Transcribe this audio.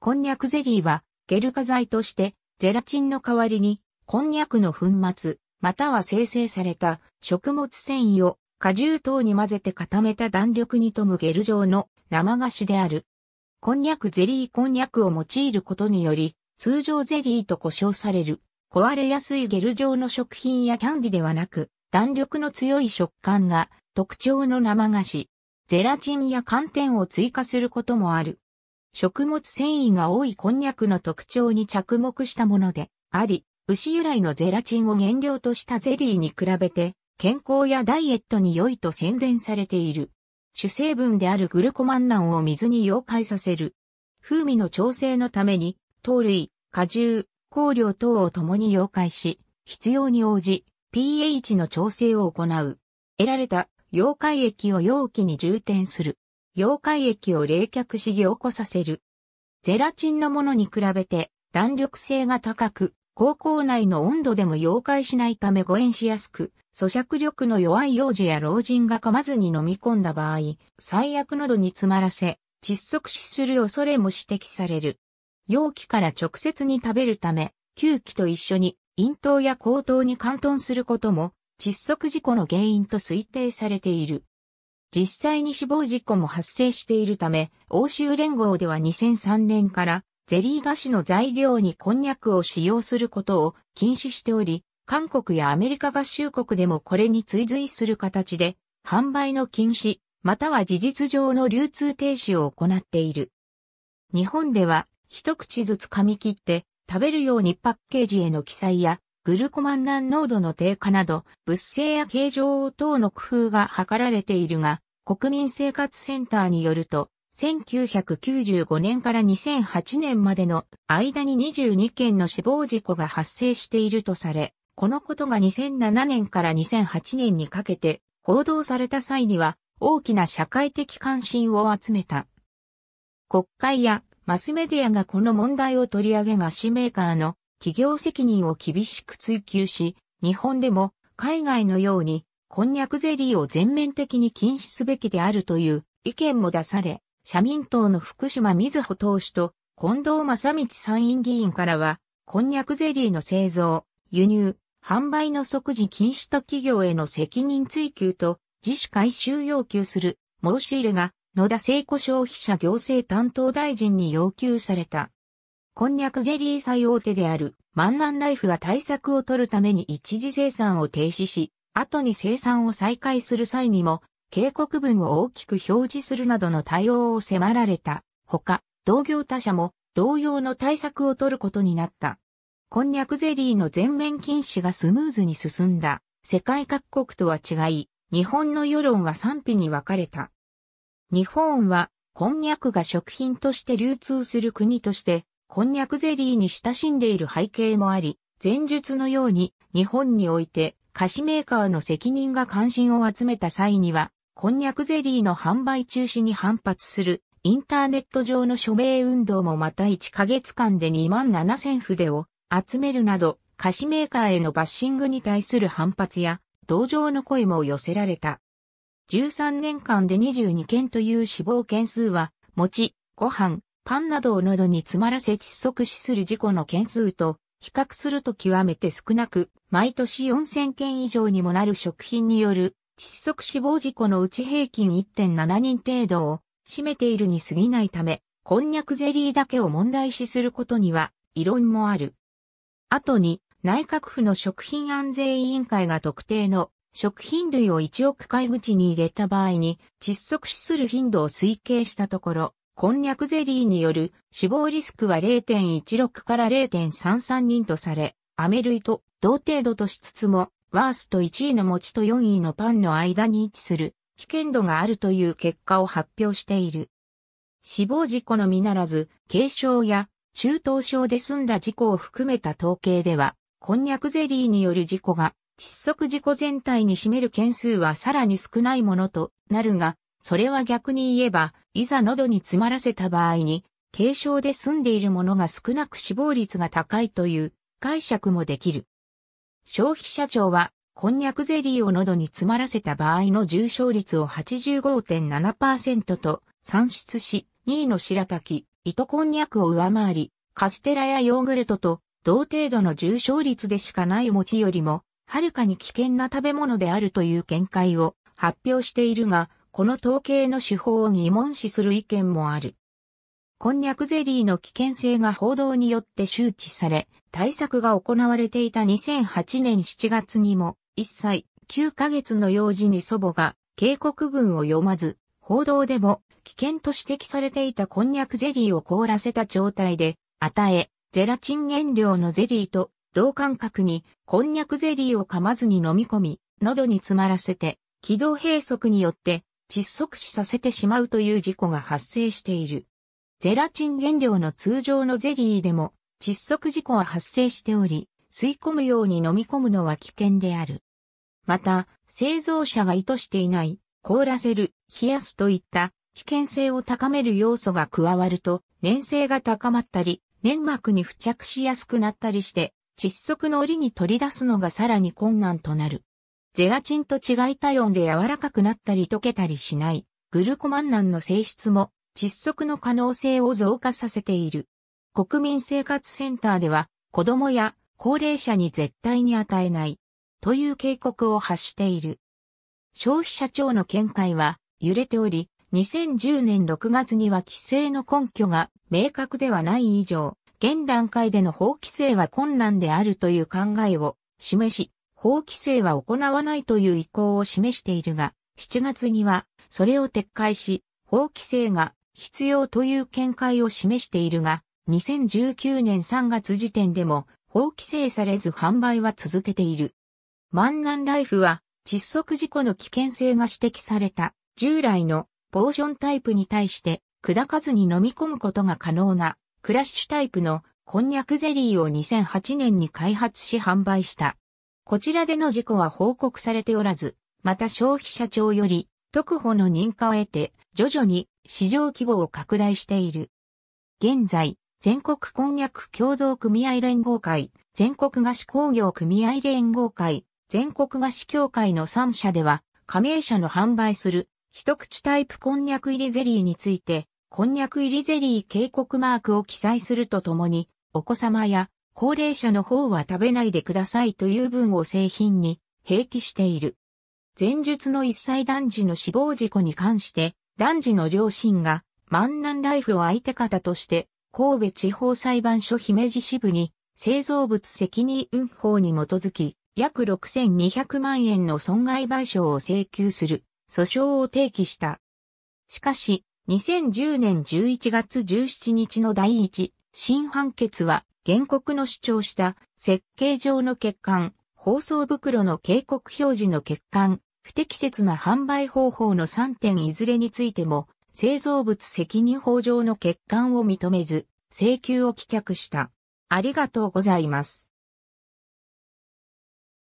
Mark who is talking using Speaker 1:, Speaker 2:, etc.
Speaker 1: こんにゃくゼリーは、ゲル化剤として、ゼラチンの代わりに、こんにゃくの粉末、または生成された食物繊維を果汁等に混ぜて固めた弾力に富むゲル状の生菓子である。こんにゃくゼリーこんにゃくを用いることにより、通常ゼリーと呼称される、壊れやすいゲル状の食品やキャンディではなく、弾力の強い食感が特徴の生菓子。ゼラチンや寒天を追加することもある。食物繊維が多いこんにゃくの特徴に着目したものであり、牛由来のゼラチンを原料としたゼリーに比べて、健康やダイエットに良いと宣伝されている。主成分であるグルコマンナンを水に溶解させる。風味の調整のために、糖類、果汁、香料等を共に溶解し、必要に応じ、pH の調整を行う。得られた溶解液を容器に充填する。溶解液を冷却し凝固させる。ゼラチンのものに比べて弾力性が高く、高校内の温度でも溶解しないため誤嚥しやすく、咀嚼力の弱い幼児や老人が噛まずに飲み込んだ場合、最悪などに詰まらせ、窒息死する恐れも指摘される。容器から直接に食べるため、吸気と一緒に咽頭や口頭に貫頓することも窒息事故の原因と推定されている。実際に死亡事故も発生しているため、欧州連合では2003年からゼリー菓子の材料にこんにゃくを使用することを禁止しており、韓国やアメリカ合衆国でもこれに追随する形で、販売の禁止、または事実上の流通停止を行っている。日本では、一口ずつ噛み切って、食べるようにパッケージへの記載や、グルコマンナン濃度の低下など、物性や形状等の工夫が図られているが、国民生活センターによると、1995年から2008年までの間に22件の死亡事故が発生しているとされ、このことが2007年から2008年にかけて報道された際には大きな社会的関心を集めた。国会やマスメディアがこの問題を取り上げが使命カーの企業責任を厳しく追求し、日本でも海外のようにこんにゃくゼリーを全面的に禁止すべきであるという意見も出され、社民党の福島瑞穂党首と近藤正道参院議員からは、こんにゃくゼリーの製造、輸入、販売の即時禁止と企業への責任追及と自主回収要求する申し入れが野田聖子消費者行政担当大臣に要求された。こんにゃくゼリー最大手である、マンナンライフは対策を取るために一時生産を停止し、後に生産を再開する際にも、警告文を大きく表示するなどの対応を迫られた。ほか、同業他社も同様の対策を取ることになった。こんにゃくゼリーの全面禁止がスムーズに進んだ。世界各国とは違い、日本の世論は賛否に分かれた。日本は、こんにゃくが食品として流通する国として、こんにゃくゼリーに親しんでいる背景もあり、前述のように日本において菓子メーカーの責任が関心を集めた際には、こんにゃくゼリーの販売中止に反発するインターネット上の署名運動もまた1ヶ月間で2万7000筆を集めるなど、菓子メーカーへのバッシングに対する反発や同情の声も寄せられた。13年間で22件という死亡件数は、餅、ご飯、パンなどを喉に詰まらせ窒息死する事故の件数と比較すると極めて少なく、毎年4000件以上にもなる食品による窒息死亡事故のうち平均1.7人程度を占めているに過ぎないため、こんにゃくゼリーだけを問題視することには異論もある。後に内閣府の食品安全委員会が特定の食品類を1億回口に入れた場合に窒息死する頻度を推計したところ、こんにゃくゼリーによる死亡リスクは0.16から0.33人とされ、アメ類と同程度としつつも、ワースト1位の餅と4位のパンの間に位置する危険度があるという結果を発表している。死亡事故のみならず、軽症や中等症で済んだ事故を含めた統計では、こんにゃくゼリーによる事故が窒息事故全体に占める件数はさらに少ないものとなるが、それは逆に言えば、いざ喉に詰まらせた場合に、軽症で済んでいるものが少なく死亡率が高いという解釈もできる。消費者庁は、こんにゃくゼリーを喉に詰まらせた場合の重症率を85.7%と算出し、2位の白滝、糸こんにゃくを上回り、カステラやヨーグルトと同程度の重症率でしかない餅よりも、はるかに危険な食べ物であるという見解を発表しているが、この統計の手法を疑問視する意見もある。こんにゃくゼリーの危険性が報道によって周知され、対策が行われていた2008年7月にも、1歳9ヶ月の幼児に祖母が警告文を読まず、報道でも危険と指摘されていたこんにゃくゼリーを凍らせた状態で、与え、ゼラチン原料のゼリーと同感覚にこんにゃくゼリーを噛まずに飲み込み、喉に詰まらせて、気道閉塞によって窒息死させてしまうという事故が発生している。ゼラチン原料の通常のゼリーでも窒息事故は発生しており、吸い込むように飲み込むのは危険である。また、製造者が意図していない、凍らせる、冷やすといった危険性を高める要素が加わると、粘性が高まったり、粘膜に付着しやすくなったりして、窒息の檻に取り出すのがさらに困難となる。ゼラチンと違い体温で柔らかくなったり溶けたりしない、グルコマンナンの性質も窒息の可能性を増加させている。国民生活センターでは、子供や高齢者に絶対に与えない、という警告を発している。消費者庁の見解は揺れており、2010年6月には規制の根拠が明確ではない以上、現段階での法規制は困難であるという考えを示し、法規制は行わないという意向を示しているが、7月にはそれを撤回し、法規制が必要という見解を示しているが、2019年3月時点でも法規制されず販売は続けている。万ンライフは窒息事故の危険性が指摘された従来のポーションタイプに対して砕かずに飲み込むことが可能なクラッシュタイプのこんにゃくゼリーを2008年に開発し販売した。こちらでの事故は報告されておらず、また消費者庁より特保の認可を得て、徐々に市場規模を拡大している。現在、全国婚約協同組合連合会、全国菓子工業組合連合会、全国菓子協会の3社では、加盟者の販売する一口タイプこんにゃく入りゼリーについて、こんにゃく入りゼリー警告マークを記載するとともに、お子様や高齢者の方は食べないでくださいという文を製品に併記している。前述の一歳男児の死亡事故に関して、男児の両親が、万難ライフを相手方として、神戸地方裁判所姫路支部に、製造物責任運法に基づき、約6200万円の損害賠償を請求する、訴訟を提起した。しかし、2010年11月17日の第一、新判決は、原告の主張した設計上の欠陥、包装袋の警告表示の欠陥、不適切な販売方法の3点いずれについても、製造物責任法上の欠陥を認めず、請求を棄却した。ありがとうございます。